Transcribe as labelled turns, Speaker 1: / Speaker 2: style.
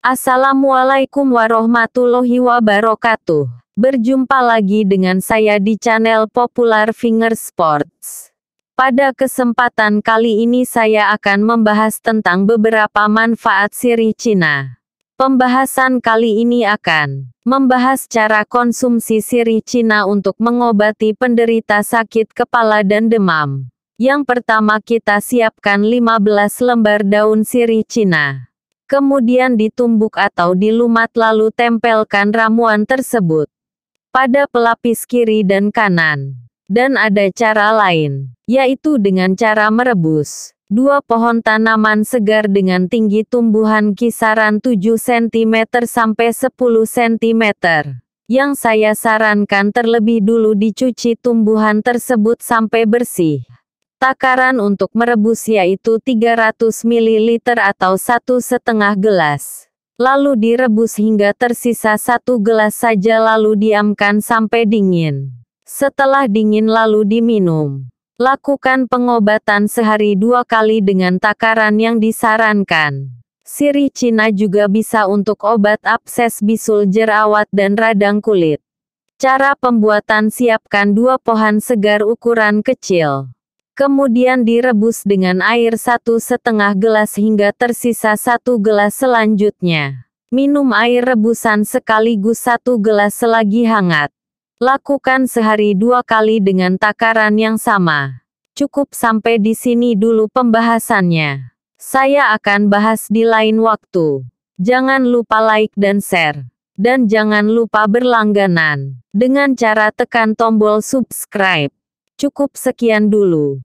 Speaker 1: Assalamualaikum warahmatullahi wabarakatuh. Berjumpa lagi dengan saya di channel Popular Finger Sports. Pada kesempatan kali ini saya akan membahas tentang beberapa manfaat sirih Cina. Pembahasan kali ini akan membahas cara konsumsi sirih Cina untuk mengobati penderita sakit kepala dan demam. Yang pertama kita siapkan 15 lembar daun sirih Cina kemudian ditumbuk atau dilumat lalu tempelkan ramuan tersebut pada pelapis kiri dan kanan. Dan ada cara lain, yaitu dengan cara merebus dua pohon tanaman segar dengan tinggi tumbuhan kisaran 7 cm sampai 10 cm. Yang saya sarankan terlebih dulu dicuci tumbuhan tersebut sampai bersih. Takaran untuk merebus yaitu 300 ml atau satu setengah gelas. Lalu direbus hingga tersisa satu gelas saja lalu diamkan sampai dingin. Setelah dingin lalu diminum. Lakukan pengobatan sehari dua kali dengan takaran yang disarankan. Sirih Cina juga bisa untuk obat abses bisul jerawat dan radang kulit. Cara pembuatan siapkan dua pohon segar ukuran kecil. Kemudian direbus dengan air satu setengah gelas hingga tersisa satu gelas selanjutnya. Minum air rebusan sekaligus satu gelas selagi hangat. Lakukan sehari dua kali dengan takaran yang sama. Cukup sampai di sini dulu pembahasannya. Saya akan bahas di lain waktu. Jangan lupa like dan share. Dan jangan lupa berlangganan. Dengan cara tekan tombol subscribe. Cukup sekian dulu.